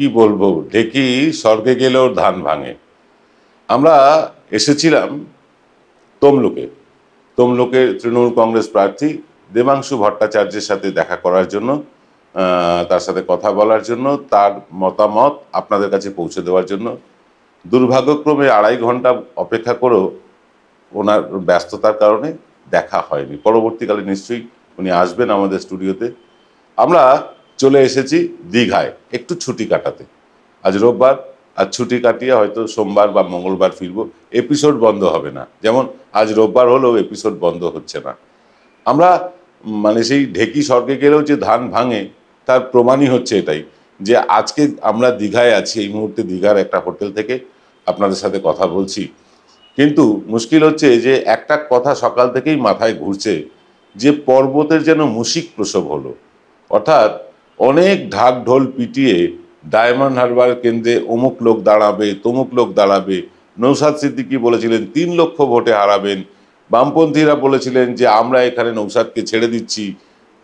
কি বলবো ঢেকি স্বর্গে গেলেও ধান ভাঙে আমরা এসেছিলাম তমলুকে তমলুকে তৃণমূল কংগ্রেস প্রার্থী দেবাংশু ভট্টাচার্যের সাথে দেখা করার জন্য তার সাথে কথা বলার জন্য তার মতামত আপনাদের কাছে পৌঁছে দেওয়ার জন্য দুর্ভাগ্যক্রমে আড়াই ঘন্টা অপেক্ষা করেও ওনার ব্যস্ততার কারণে দেখা হয়নি পরবর্তীকালে নিশ্চয়ই উনি আসবেন আমাদের স্টুডিওতে আমরা চলে এসেছি দীঘায় একটু ছুটি কাটাতে আজ রোববার আর ছুটি কাটিয়ে হয়তো সোমবার বা মঙ্গলবার ফিরব এপিসোড বন্ধ হবে না যেমন আজ রোববার হলেও এপিসোড বন্ধ হচ্ছে না আমরা মানে সেই ঢেকি স্বর্গে গেলেও যে ধান ভাঙে তার প্রমাণই হচ্ছে এটাই যে আজকে আমরা দীঘায় আছি এই মুহূর্তে দীঘার একটা হোটেল থেকে আপনাদের সাথে কথা বলছি কিন্তু মুশকিল হচ্ছে যে একটা কথা সকাল থেকেই মাথায় ঘুরছে যে পর্বতের যেন মুশিক প্রসব হলো অর্থাৎ অনেক ঢাক ঢোল পিটিয়ে ডায়মন্ড হারবার কেন্দ্রে অমুক লোক দাঁড়াবে তমুক লোক দাঁড়াবে নৌসাদ সিদ্দিকি বলেছিলেন তিন লক্ষ ভোটে হারাবেন বামপন্থীরা বলেছিলেন যে আমরা এখানে নৌসাদকে ছেড়ে দিচ্ছি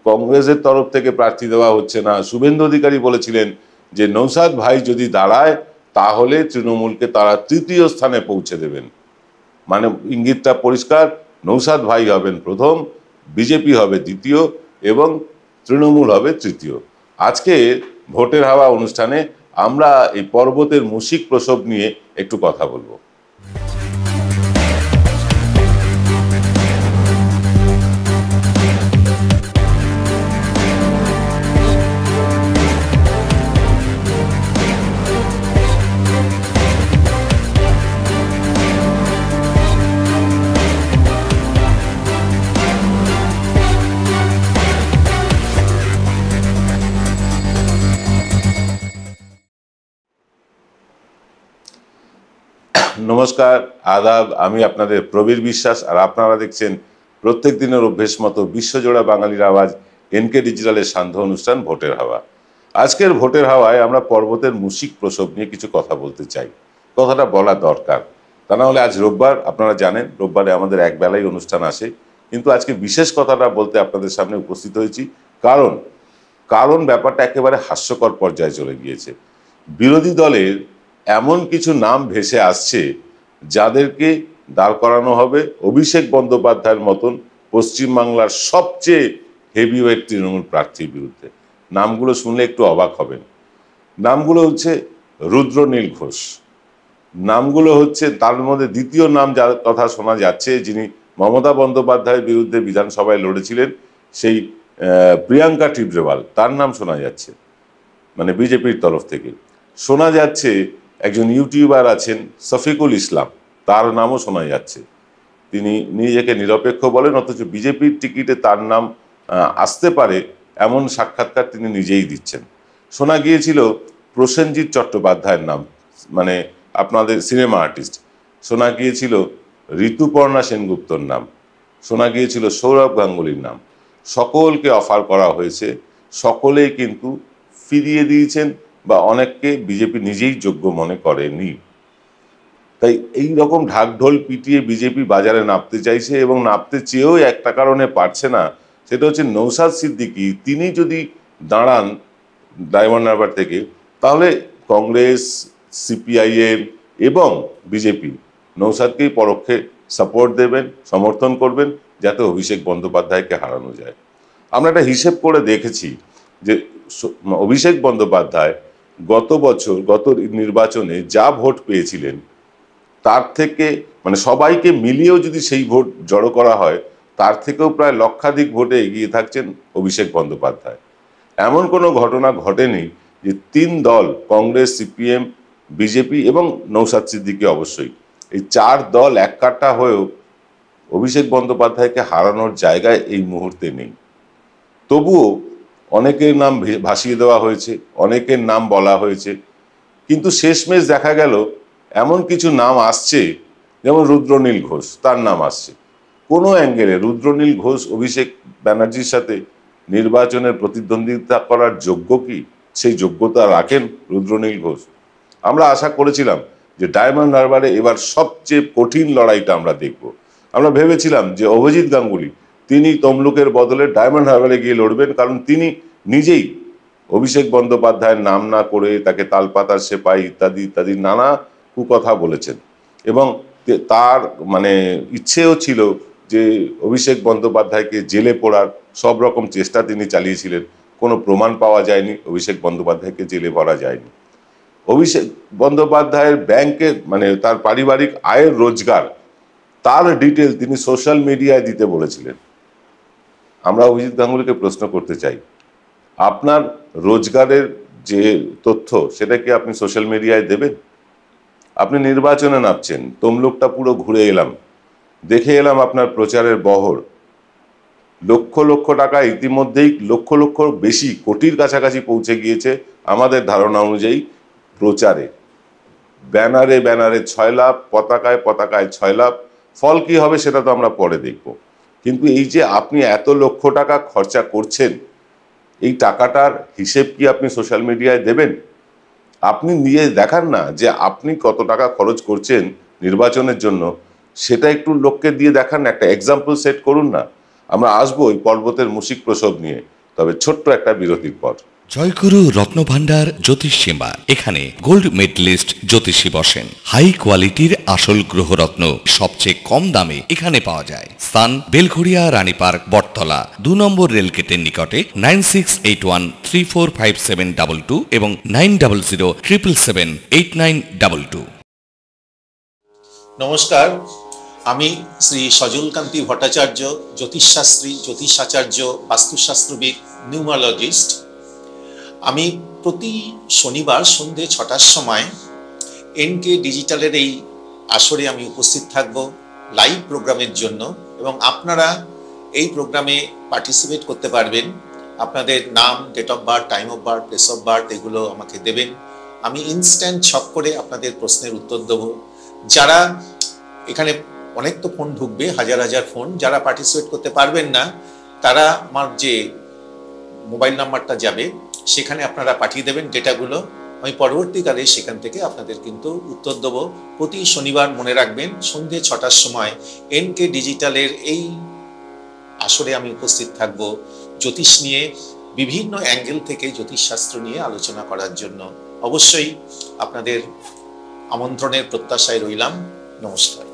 কংগ্রেসের তরফ থেকে প্রার্থী দেওয়া হচ্ছে না শুভেন্দু অধিকারী বলেছিলেন যে নৌসাদ ভাই যদি দাঁড়ায় তাহলে তৃণমূলকে তারা তৃতীয় স্থানে পৌঁছে দেবেন মানে ইঙ্গিতটা পরিষ্কার নৌসাদ ভাই হবেন প্রথম বিজেপি হবে দ্বিতীয় এবং তৃণমূল হবে তৃতীয় আজকে ভোটের হাওয়া অনুষ্ঠানে আমরা এই পর্বতের মুশিক প্রসব নিয়ে একটু কথা বলবো নমস্কার আদাব আমি আপনাদের প্রবীর বিশ্বাস আর আপনারা দেখছেন প্রত্যেক দিনের অভ্যেস মতো বিশ্বজোড়া বাঙালির আওয়াজ এনকে ডিজিটালের সান্ধ্য অনুষ্ঠান ভোটের হাওয়া আজকের ভোটের হাওয়ায় আমরা পর্বতের মুসিক প্রসব নিয়ে কিছু কথা বলতে চাই কথাটা বলা দরকার তা না হলে আজ রোববার আপনারা জানেন রোববারে আমাদের একবেলাই অনুষ্ঠান আসে কিন্তু আজকে বিশেষ কথাটা বলতে আপনাদের সামনে উপস্থিত হয়েছি কারণ কারণ ব্যাপারটা একেবারে হাস্যকর পর্যায়ে চলে গিয়েছে বিরোধী দলের এমন কিছু নাম ভেসে আসছে যাদেরকে দাঁড় করানো হবে অভিষেক বন্দ্যোপাধ্যায়ের মতন পশ্চিমবাংলার সবচেয়ে হেভিওয়েট তৃণমূল প্রার্থীর বিরুদ্ধে নামগুলো শুনলে একটু অবাক হবেন নামগুলো হচ্ছে রুদ্রনীল ঘোষ নামগুলো হচ্ছে তার মধ্যে দ্বিতীয় নাম যার কথা শোনা যাচ্ছে যিনি মমতা বন্দ্যোপাধ্যায়ের বিরুদ্ধে বিধানসভায় লড়েছিলেন সেই প্রিয়াঙ্কা টিবরেওয়াল তার নাম শোনা যাচ্ছে মানে বিজেপির তরফ থেকে শোনা যাচ্ছে একজন ইউটিউবার আছেন শফিকুল ইসলাম তার নামও শোনা যাচ্ছে তিনি নিজেকে নিরপেক্ষ বলেন অথচ বিজেপির টিকিটে তার নাম আসতে পারে এমন সাক্ষাৎকার তিনি নিজেই দিচ্ছেন শোনা গিয়েছিল প্রসেনজিৎ চট্টোপাধ্যায়ের নাম মানে আপনাদের সিনেমা আর্টিস্ট শোনা গিয়েছিল ঋতুপর্ণা সেনগুপ্তর নাম শোনা গিয়েছিল সৌরভ গাঙ্গুলির নাম সকলকে অফার করা হয়েছে সকলেই কিন্তু ফিরিয়ে দিয়েছেন বা অনেককে বিজেপি নিজেই যোগ্য মনে করেনি তাই এই রকম ঢাকঢোল পিটিয়ে বিজেপি বাজারে নামতে চাইছে এবং নামতে চেয়েও একটা কারণে পারছে না সেটা হচ্ছে নৌসাদ সিদ্দিকি তিনি যদি দাঁড়ান ডায়মন্ড হারবার থেকে তাহলে কংগ্রেস সিপিআইএম এবং বিজেপি নৌসাদকেই পরোক্ষে সাপোর্ট দেবেন সমর্থন করবেন যাতে অভিষেক বন্দ্যোপাধ্যায়কে হারানো যায় আমরা একটা হিসেব করে দেখেছি যে অভিষেক বন্দ্যোপাধ্যায় গত বছর গত নির্বাচনে যা ভোট পেয়েছিলেন তার থেকে মানে সবাইকে মিলিয়েও যদি সেই ভোট জড়ো করা হয় তার থেকেও প্রায় লক্ষাধিক ভোটে এগিয়ে থাকছেন অভিষেক বন্দ্যোপাধ্যায় এমন কোনো ঘটনা ঘটেনি যে তিন দল কংগ্রেস সিপিএম বিজেপি এবং নৌসাদ সিদ্দিকি অবশ্যই এই চার দল এক কাটা হয়েও অভিষেক বন্দ্যোপাধ্যায়কে হারানোর জায়গায় এই মুহূর্তে নেই তবুও অনেকের নাম ভাসিয়ে দেওয়া হয়েছে অনেকের নাম বলা হয়েছে কিন্তু শেষমেশ দেখা গেল এমন কিছু নাম আসছে যেমন রুদ্রনীল ঘোষ তার নাম আসছে কোনো অ্যাঙ্গেলে রুদ্রনীল ঘোষ অভিষেক ব্যানার্জির সাথে নির্বাচনের প্রতিদ্বন্দ্বিতা করার যোগ্য কি সেই যোগ্যতা রাখেন রুদ্রনীল ঘোষ আমরা আশা করেছিলাম যে ডায়মন্ড হারবারে এবার সবচেয়ে কঠিন লড়াইটা আমরা দেখব আমরা ভেবেছিলাম যে অভিজিৎ গাঙ্গুলি তিনি তমলুকের বদলে ডায়মন্ড হারবারে গিয়ে লড়বেন কারণ তিনি নিজেই অভিষেক বন্দ্যোপাধ্যায়ের নাম না করে তাকে তালপাতার সেপাই ইত্যাদি ইত্যাদি নানা কুকথা বলেছেন এবং তার মানে ইচ্ছেও ছিল যে অভিষেক বন্দ্যোপাধ্যায়কে জেলে পড়ার সব রকম চেষ্টা তিনি চালিয়েছিলেন কোনো প্রমাণ পাওয়া যায়নি অভিষেক বন্দ্যোপাধ্যায়কে জেলে পড়া যায়নি অভিষেক বন্দ্যোপাধ্যায়ের ব্যাংকে মানে তার পারিবারিক আয়ের রোজগার তার ডিটেল তিনি সোশ্যাল মিডিয়ায় দিতে বলেছিলেন আমরা অভিজিৎ গাঙ্গুলিকে প্রশ্ন করতে চাই আপনার রোজগারের যে তথ্য সেটা কি আপনি সোশ্যাল মিডিয়ায় দেবেন আপনি নির্বাচনে নামছেন তমলুকটা পুরো ঘুরে এলাম দেখে এলাম আপনার প্রচারের বহর লক্ষ লক্ষ টাকা ইতিমধ্যেই লক্ষ লক্ষ বেশি কোটির কাছাকাছি পৌঁছে গিয়েছে আমাদের ধারণা অনুযায়ী প্রচারে ব্যানারে ব্যানারে ছয় লাভ পতাকায় পতাকায় ছয় লাভ ফল কী হবে সেটা তো আমরা পরে দেখবো কিন্তু এই যে আপনি এত লক্ষ টাকা খরচা করছেন এই টাকাটার হিসেব কি আপনি সোশ্যাল মিডিয়ায় দেবেন আপনি নিয়ে দেখান না যে আপনি কত টাকা খরচ করছেন নির্বাচনের জন্য সেটা একটু লোককে দিয়ে দেখান না একটা এক্সাম্পল সেট করুন না আমরা আসবো ওই পর্বতের মুসিক প্রসব নিয়ে তবে ছোট্ট একটা বিরতির পর জয়গুরু রত্নভাণ্ডার জ্যোতিষ এখানে গোল্ড মেডলিস্ট জ্যোতিষী বসেন হাই কোয়ালিটির আসল গ্রহরত্ন সবচেয়ে কম দামে এখানে পাওয়া যায় স্থান বেলঘড়িয়া রানী পার্ক বটতলা দু নম্বর রেলগেটের নিকটে nine six eight one three four five seven double two এবং nine double zero triple seven eight nine double two নমস্কার আমি শ্রী সজলকান্তি ভট্টাচার্য জ্যোতিষশাস্ত্রী জ্যোতিষাচার্য বাস্তুশাস্ত্রবিদ নিউমোলজিস্ট আমি প্রতি শনিবার সন্ধে ছটার সময় এনকে ডিজিটালের এই আসরে আমি উপস্থিত থাকব লাইভ প্রোগ্রামের জন্য এবং আপনারা এই প্রোগ্রামে পার্টিসিপেট করতে পারবেন আপনাদের নাম date of birth time of birth place of birth এগুলো আমাকে দেবেন আমি ইনস্ট্যান্ট ছক করে আপনাদের প্রশ্নের উত্তর দেব যারা এখানে অনেক তো ফোন ঢুকবে হাজার হাজার ফোন যারা পার্টিসিপেট করতে পারবেন না তারা আমার যে মোবাইল নাম্বারটা যাবে সেখানে আপনারা পাঠিয়ে দেবেন ডেটাগুলো আমি পরবর্তীকালে সেখান থেকে আপনাদের কিন্তু উত্তর দেবো প্রতি শনিবার মনে রাখবেন সন্ধ্যে ছটার সময় এনকে ডিজিটালের এই আসরে আমি উপস্থিত থাকব জ্যোতিষ নিয়ে বিভিন্ন অ্যাঙ্গেল থেকে জ্যোতিষশাস্ত্র নিয়ে আলোচনা করার জন্য অবশ্যই আপনাদের আমন্ত্রণের প্রত্যাশায় রইলাম নমস্কার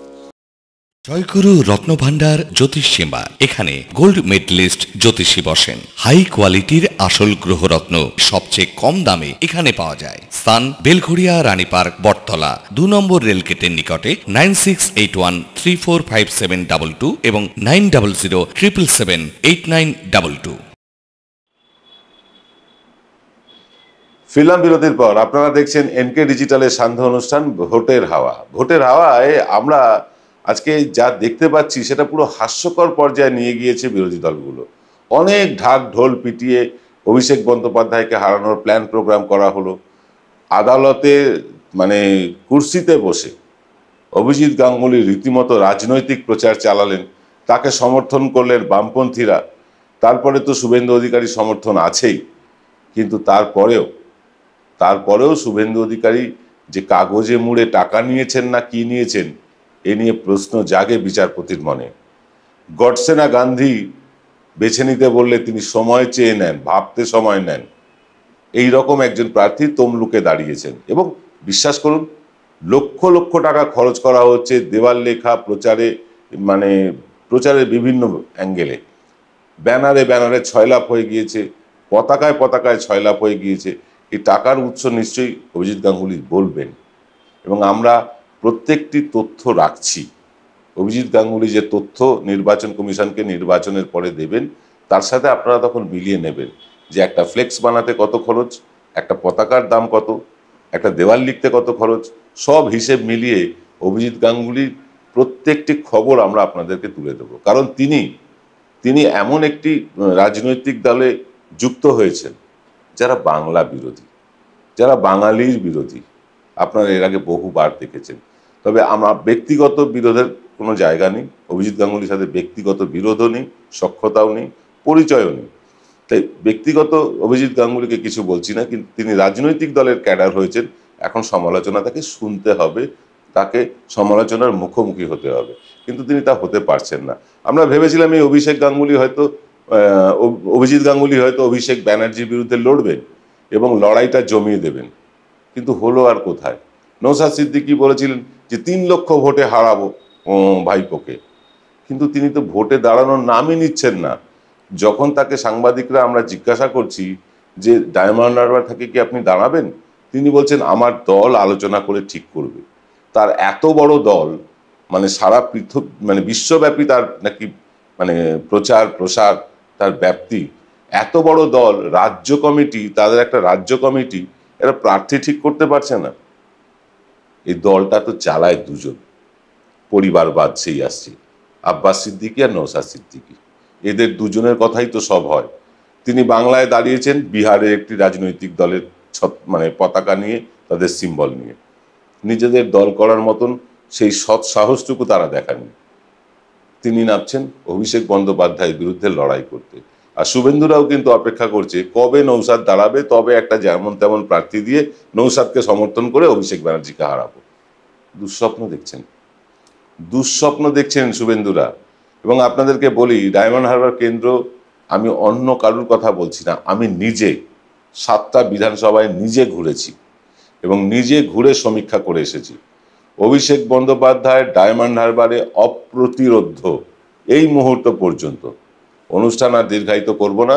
জয়গুরু রত্নভাণ্ডার জ্যোতিষ সীমা এখানে গোল্ড মেডলিস্ট জ্যোতিষী বসেন হাই কোয়ালিটির আসল গ্রহরত্ন সবচেয়ে কম দামে এখানে পাওয়া যায় স্থান বেলঘড়িয়া রানী পার্ক বটতলা দু নম্বর রেলগেটের নিকটে nine six eight one three four five seven double two এবং nine double zero triple seven eight nine double two film বিরতির পর আপনারা দেখছেন এনকে ডিজিটালের সান্ধ্য অনুষ্ঠান ভোটের হাওয়া ভোটের হাওয়ায় আমরা আজকে যা দেখতে পাচ্ছি সেটা পুরো হাস্যকর পর্যায়ে নিয়ে গিয়েছে বিরোধী দলগুলো অনেক ঢাক ঢোল পিটিয়ে অভিষেক বন্দ্যোপাধ্যায়কে হারানোর প্ল্যান প্রোগ্রাম করা হলো আদালতে মানে কুর্সিতে বসে অভিজিৎ গাঙ্গুলি রীতিমতো রাজনৈতিক প্রচার চালালেন তাকে সমর্থন করলেন বামপন্থীরা তারপরে তো শুভেন্দু অধিকারী সমর্থন আছেই কিন্তু তারপরেও তারপরেও শুভেন্দু অধিকারী যে কাগজে মুড়ে টাকা নিয়েছেন না কি নিয়েছেন এ নিয়ে প্রশ্ন জাগে বিচারপতির মনে গডসেনা গান্ধী বেছে নিতে বললে তিনি সময় চেয়ে নেন ভাবতে সময় নেন এই রকম একজন প্রার্থী তমলুকে দাঁড়িয়েছেন এবং বিশ্বাস করুন লক্ষ লক্ষ টাকা খরচ করা হচ্ছে দেওয়াল লেখা প্রচারে মানে প্রচারের বিভিন্ন অ্যাঙ্গেলে ব্যানারে ব্যানারে ছয়লাভ হয়ে গিয়েছে পতাকায় পতাকায় ছয়লাভ হয়ে গিয়েছে এই টাকার উৎস নিশ্চয়ই অভিজিৎ গাঙ্গুলি বলবেন এবং আমরা প্রত্যেকটি তথ্য রাখছি অভিজিৎ গাঙ্গুলি যে তথ্য নির্বাচন কমিশনকে নির্বাচনের পরে দেবেন তার সাথে আপনারা তখন মিলিয়ে নেবেন যে একটা ফ্লেক্স বানাতে কত খরচ একটা পতাকার দাম কত একটা দেওয়াল লিখতে কত খরচ সব হিসেব মিলিয়ে অভিজিৎ গাঙ্গুলির প্রত্যেকটি খবর আমরা আপনাদেরকে তুলে দেব কারণ তিনি তিনি এমন একটি রাজনৈতিক দলে যুক্ত হয়েছেন যারা বাংলা বিরোধী যারা বাঙালির বিরোধী আপনারা এর আগে বহুবার দেখেছেন তবে আমরা ব্যক্তিগত বিরোধের কোনো জায়গা নেই অভিজিৎ গাঙ্গুলির সাথে ব্যক্তিগত বিরোধও নেই সক্ষতাও নেই পরিচয়ও নেই তাই ব্যক্তিগত অভিজিৎ গাঙ্গুলিকে কিছু বলছি না কিন্তু তিনি রাজনৈতিক দলের ক্যাডার হয়েছেন এখন সমালোচনা তাকে শুনতে হবে তাকে সমালোচনার মুখোমুখি হতে হবে কিন্তু তিনি তা হতে পারছেন না আমরা ভেবেছিলাম এই অভিষেক গাঙ্গুলি হয়তো অভিজিৎ গাঙ্গুলি হয়তো অভিষেক ব্যানার্জির বিরুদ্ধে লড়বেন এবং লড়াইটা জমিয়ে দেবেন কিন্তু হলো আর কোথায় নৌসাদ সিদ্দিকি বলেছিলেন যে তিন লক্ষ ভোটে হারাবো ভাইপোকে কিন্তু তিনি তো ভোটে দাঁড়ানোর নামই নিচ্ছেন না যখন তাকে সাংবাদিকরা আমরা জিজ্ঞাসা করছি যে ডায়মন্ড হারবার থেকে কি আপনি দাঁড়াবেন তিনি বলছেন আমার দল আলোচনা করে ঠিক করবে তার এত বড় দল মানে সারা পৃথক মানে বিশ্বব্যাপী তার নাকি মানে প্রচার প্রসার তার ব্যাপ্তি এত বড় দল রাজ্য কমিটি তাদের একটা রাজ্য কমিটি এরা প্রার্থী ঠিক করতে পারছে না এই দলটা তো চালায় দুজন পরিবার সেই আসছে আব্বাস সিদ্দিকি আর নৌসাদ সিদ্দিকি এদের দুজনের কথাই তো সব হয় তিনি বাংলায় দাঁড়িয়েছেন বিহারে একটি রাজনৈতিক দলের মানে পতাকা নিয়ে তাদের সিম্বল নিয়ে নিজেদের দল করার মতন সেই সৎ সাহসটুকু তারা দেখাননি তিনি নামছেন অভিষেক বন্দ্যোপাধ্যায়ের বিরুদ্ধে লড়াই করতে আর শুভেন্দুরাও কিন্তু অপেক্ষা করছে কবে নৌসাদ দাঁড়াবে তবে একটা যেমন তেমন প্রার্থী দিয়ে নৌসাদকে সমর্থন করে অভিষেক ব্যানার্জিকে হারাবো দুঃস্বপ্ন দেখছেন দুঃস্বপ্ন দেখছেন শুভেন্দুরা এবং আপনাদেরকে বলি ডায়মন্ড হারবার কেন্দ্র আমি অন্য কারুর কথা বলছি না আমি নিজে সাতটা বিধানসভায় নিজে ঘুরেছি এবং নিজে ঘুরে সমীক্ষা করে এসেছি অভিষেক বন্দ্যোপাধ্যায় ডায়মন্ড হারবারে অপ্রতিরোধ্য এই মুহূর্ত পর্যন্ত অনুষ্ঠান আর দীর্ঘায়িত করব না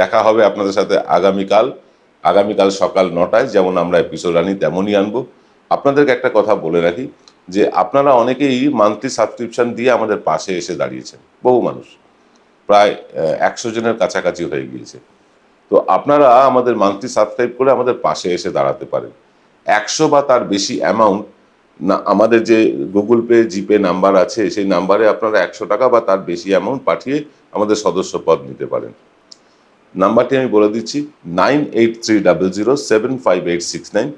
দেখা হবে আপনাদের সাথে আগামীকাল আগামীকাল সকাল নটায় যেমন আমরা এপিসোড আনি তেমনই আনব আপনাদেরকে একটা কথা বলে রাখি যে আপনারা অনেকেই মান্থলি সাবস্ক্রিপশান দিয়ে আমাদের পাশে এসে দাঁড়িয়েছেন বহু মানুষ প্রায় একশো জনের কাছাকাছি হয়ে গিয়েছে তো আপনারা আমাদের মান্থলি সাবস্ক্রাইব করে আমাদের পাশে এসে দাঁড়াতে পারেন একশো বা তার বেশি অ্যামাউন্ট না আমাদের যে গুগল পে জিপে নাম্বার আছে সেই নাম্বারে আপনারা একশো টাকা বা তার বেশি অ্যামাউন্ট পাঠিয়ে আমাদের সদস্য পদ নিতে পারেন নাম্বারটি আমি বলে দিচ্ছি nine eight three double zero seven five eight six nine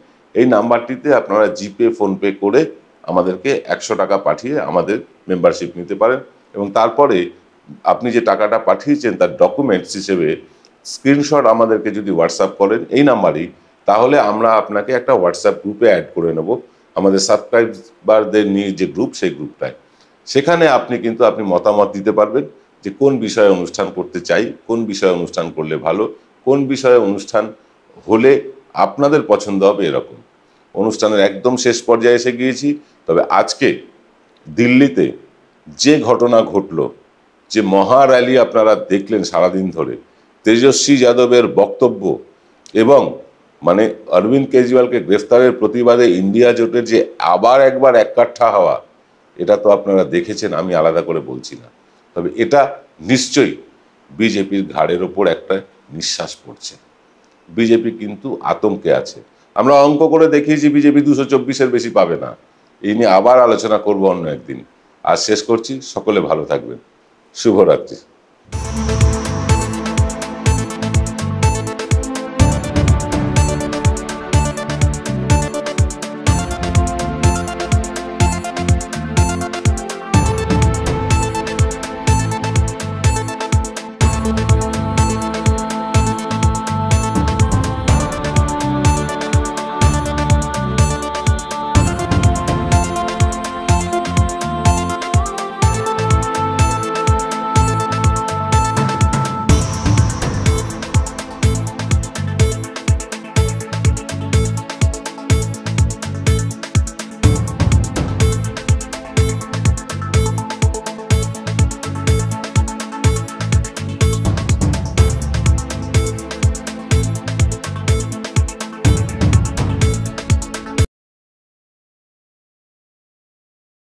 এই নাম্বারটিতে আপনারা জিপে ফোনপে করে আমাদেরকে একশো টাকা পাঠিয়ে আমাদের মেম্বারশিপ নিতে পারেন এবং তারপরে আপনি যে টাকাটা পাঠিয়েছেন তার ডকুমেন্টস হিসেবে স্ক্রিনশট আমাদেরকে যদি হোয়াটসঅ্যাপ করেন এই নাম্বারই তাহলে আমরা আপনাকে একটা হোয়াটসঅ্যাপ গ্রুপে অ্যাড করে নেব আমাদের সাবস্ক্রাইবারদের নিয়ে যে গ্রুপ সেই গ্রুপটায় সেখানে আপনি কিন্তু আপনি মতামত দিতে পারবেন যে কোন বিষয়ে অনুষ্ঠান করতে চাই কোন বিষয়ে অনুষ্ঠান করলে ভালো কোন বিষয়ে অনুষ্ঠান হলে আপনাদের পছন্দ হবে এরকম অনুষ্ঠানের একদম শেষ পর্যায়ে এসে গিয়েছি তবে আজকে দিল্লিতে যে ঘটনা ঘটল যে মহা র্যালি আপনারা দেখলেন সারাদিন ধরে তেজস্বী যাদবের বক্তব্য এবং মানে অরবিন্দ কেজরিওয়ালকে গ্রেফতারের প্রতিবাদে ইন্ডিয়া জোটের যে আবার একবার এককাঠা হওয়া এটা তো আপনারা দেখেছেন আমি আলাদা করে বলছি না তবে এটা নিশ্চয়ই বিজেপির ঘাড়ের ওপর একটা নিঃশ্বাস পড়ছে বিজেপি কিন্তু আতঙ্কে আছে আমরা অঙ্ক করে দেখিয়েছি বিজেপি দুশো চব্বিশের বেশি পাবে না এই নিয়ে আবার আলোচনা করব অন্য একদিন আর শেষ করছি সকলে ভালো থাকবেন শুভরাত্রি